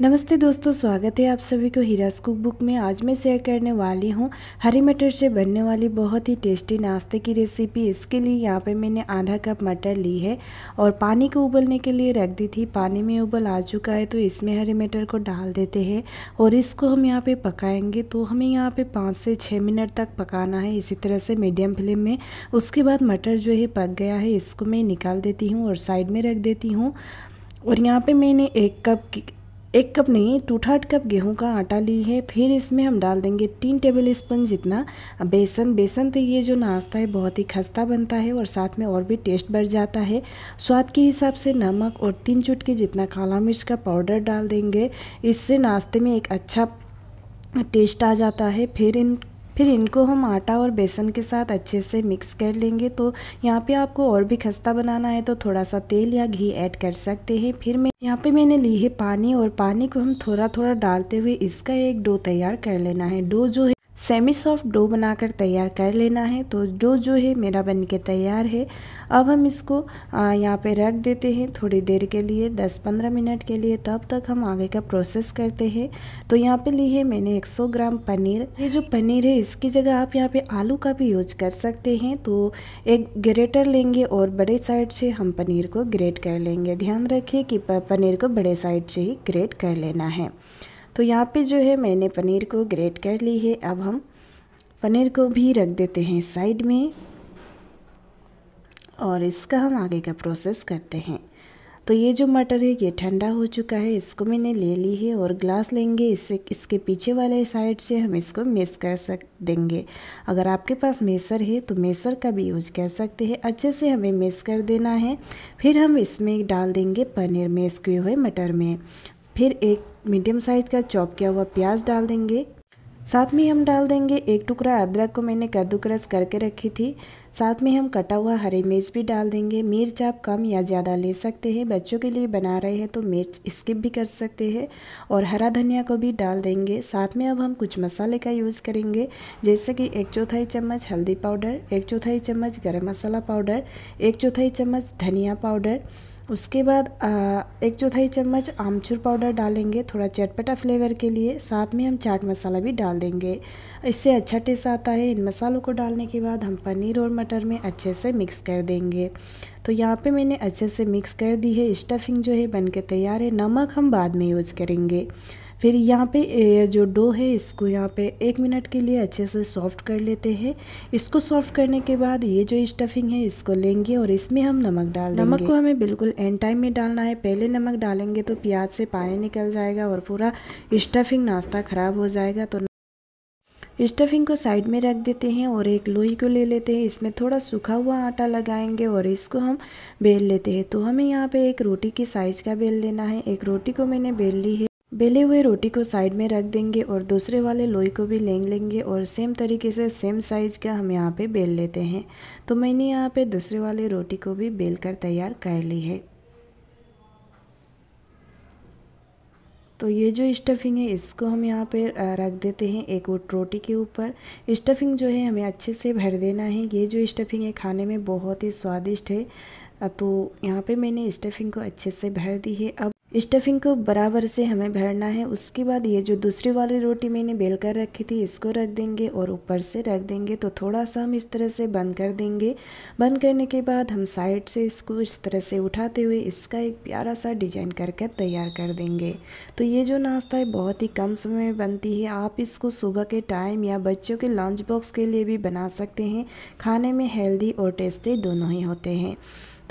नमस्ते दोस्तों स्वागत है आप सभी को हीरास कुक बुक में आज मैं शेयर करने वाली हूँ हरी मटर से बनने वाली बहुत ही टेस्टी नाश्ते की रेसिपी इसके लिए यहाँ पे मैंने आधा कप मटर ली है और पानी को उबलने के लिए रख दी थी पानी में उबल आ चुका है तो इसमें हरी मटर को डाल देते हैं और इसको हम यहाँ पर पकाएँगे तो हमें यहाँ पर पाँच से छः मिनट तक पकाना है इसी तरह से मीडियम फ्लेम में उसके बाद मटर जो है पक गया है इसको मैं निकाल देती हूँ और साइड में रख देती हूँ और यहाँ पे मैंने एक कप एक कप नहीं टू थर्ड कप गेहूं का आटा ली है फिर इसमें हम डाल देंगे तीन टेबल स्पून जितना बेसन बेसन तो ये जो नाश्ता है बहुत ही खस्ता बनता है और साथ में और भी टेस्ट बढ़ जाता है स्वाद के हिसाब से नमक और तीन चुटकी जितना काला मिर्च का पाउडर डाल देंगे इससे नाश्ते में एक अच्छा टेस्ट आ जाता है फिर इन फिर इनको हम आटा और बेसन के साथ अच्छे से मिक्स कर लेंगे तो यहाँ पे आपको और भी खस्ता बनाना है तो थोड़ा सा तेल या घी ऐड कर सकते हैं फिर मैं यहाँ पे मैंने ली है पानी और पानी को हम थोड़ा थोड़ा डालते हुए इसका एक डो तैयार कर लेना है डो जो है सेमी सॉफ्ट डो बनाकर तैयार कर लेना है तो डो जो है मेरा बन के तैयार है अब हम इसको यहाँ पे रख देते हैं थोड़ी देर के लिए 10-15 मिनट के लिए तब तक हम आगे का प्रोसेस करते हैं तो यहाँ पे ली है मैंने 100 ग्राम पनीर ये जो पनीर है इसकी जगह आप यहाँ पे आलू का भी यूज कर सकते हैं तो एक ग्रेटर लेंगे और बड़े साइड से हम पनीर को ग्रेट कर लेंगे ध्यान रखें कि पनीर को बड़े साइड से ही ग्रेट कर लेना है तो यहाँ पे जो है मैंने पनीर को ग्रेट कर ली है अब हम पनीर को भी रख देते हैं साइड में और इसका हम आगे का प्रोसेस करते हैं तो ये जो मटर है ये ठंडा हो चुका है इसको मैंने ले ली है और ग्लास लेंगे इससे इसके पीछे वाले साइड से हम इसको मेस कर सक देंगे अगर आपके पास मेसर है तो मेसर का भी यूज कर सकते हैं अच्छे से हमें मेस कर देना है फिर हम इसमें डाल देंगे पनीर मेस किए हुए मटर में फिर एक मीडियम साइज़ का चॉप किया हुआ प्याज डाल देंगे साथ में हम डाल देंगे एक टुकड़ा अदरक को मैंने क्रस करके रखी थी साथ में हम कटा हुआ हरी मिर्च भी डाल देंगे मिर्च आप कम या ज़्यादा ले सकते हैं बच्चों के लिए बना रहे हैं तो मिर्च स्किप भी कर सकते हैं और हरा धनिया को भी डाल देंगे साथ में अब हम कुछ मसाले का यूज़ करेंगे जैसे कि एक चौथाई चम्मच हल्दी पाउडर एक चौथाई चम्मच गर्म मसाला पाउडर एक चौथाई चम्मच धनिया पाउडर उसके बाद एक चौथाई चम्मच आमचूर पाउडर डालेंगे थोड़ा चटपटा फ्लेवर के लिए साथ में हम चाट मसाला भी डाल देंगे इससे अच्छा टेस्ट आता है इन मसालों को डालने के बाद हम पनीर और मटर में अच्छे से मिक्स कर देंगे तो यहाँ पे मैंने अच्छे से मिक्स कर दी है स्टफिंग जो है बन के तैयार है नमक हम बाद में यूज़ करेंगे फिर यहाँ पे जो डो है इसको यहाँ पे एक मिनट के लिए अच्छे से सॉफ्ट कर लेते हैं इसको सॉफ्ट करने के बाद ये जो स्टफिंग है इसको लेंगे और इसमें हम नमक डाल देंगे नमक को हमें बिल्कुल एंड टाइम में डालना है पहले नमक डालेंगे तो प्याज से पानी निकल जाएगा और पूरा स्टफिंग नाश्ता ख़राब हो जाएगा तो स्टफिंग को साइड में रख देते हैं और एक लोई को ले लेते हैं इसमें थोड़ा सूखा हुआ आटा लगाएंगे और इसको हम बेल लेते हैं तो हमें यहाँ पे एक रोटी की साइज़ का बेल लेना है एक रोटी को मैंने बेल ली है बेले हुए रोटी को साइड में रख देंगे और दूसरे वाले लोई को भी लेंग लेंगे और सेम तरीके से सेम साइज़ का हम यहाँ पे बेल लेते हैं तो मैंने यहाँ पे दूसरे वाले रोटी को भी बेल कर तैयार कर ली है तो ये जो स्टफिंग है इसको हम यहाँ पे रख देते हैं एक उट रोटी के ऊपर स्टफिंग जो है हमें अच्छे से भर देना है ये जो स्टफिंग है खाने में बहुत ही स्वादिष्ट है तो यहाँ पे मैंने स्टफिंग को अच्छे से भर दी है अब स्टफिंग को बराबर से हमें भरना है उसके बाद ये जो दूसरी वाली रोटी मैंने बेल कर रखी थी इसको रख देंगे और ऊपर से रख देंगे तो थोड़ा सा हम इस तरह से बंद कर देंगे बंद करने के बाद हम साइड से इसको इस तरह से उठाते हुए इसका एक प्यारा सा डिजाइन करके तैयार कर देंगे तो ये जो नाश्ता है बहुत ही कम समय में बनती है आप इसको सुबह के टाइम या बच्चों के लंच बॉक्स के लिए भी बना सकते हैं खाने में हेल्दी और टेस्टी दोनों ही होते हैं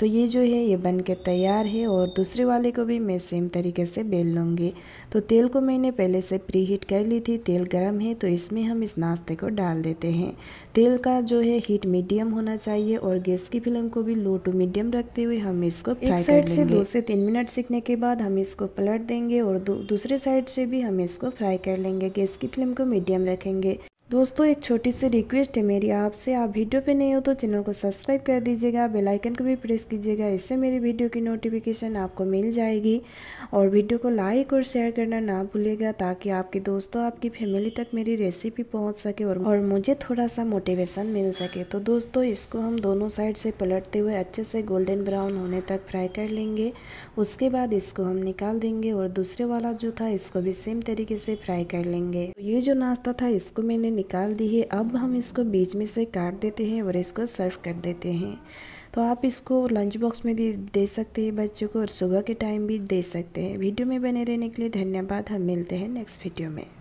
तो ये जो है ये बन के तैयार है और दूसरे वाले को भी मैं सेम तरीके से बेल लूँगी तो तेल को मैंने पहले से प्री हीट कर ली थी तेल गर्म है तो इसमें हम इस नाश्ते को डाल देते हैं तेल का जो है हीट मीडियम होना चाहिए और गैस की फ्लेम को भी लो टू मीडियम रखते हुए हम इसको फ्राई साइड से दो से तीन मिनट सीखने के बाद हम इसको पलट देंगे और दूसरे साइड से भी हम इसको फ्राई कर लेंगे गैस की फ्लेम को मीडियम रखेंगे दोस्तों एक छोटी सी रिक्वेस्ट है मेरी आपसे आप वीडियो पे नए हो तो चैनल को सब्सक्राइब कर दीजिएगा बेल आइकन को भी प्रेस कीजिएगा इससे मेरी वीडियो की नोटिफिकेशन आपको मिल जाएगी और वीडियो को लाइक और शेयर करना ना भूलेगा ताकि आपके दोस्तों आपकी फैमिली तक मेरी रेसिपी पहुंच सके और, और मुझे थोड़ा सा मोटिवेशन मिल सके तो दोस्तों इसको हम दोनों साइड से पलटते हुए अच्छे से गोल्डन ब्राउन होने तक फ्राई कर लेंगे उसके बाद इसको हम निकाल देंगे और दूसरे वाला जो था इसको भी सेम तरीके से फ्राई कर लेंगे तो ये जो नाश्ता था इसको मैंने निकाल दी है अब हम इसको बीच में से काट देते हैं और इसको सर्व कर देते हैं तो आप इसको लंच बॉक्स में दे, दे सकते हैं बच्चों को और सुबह के टाइम भी दे सकते हैं वीडियो में बने रहने के लिए धन्यवाद हम मिलते हैं नेक्स्ट वीडियो में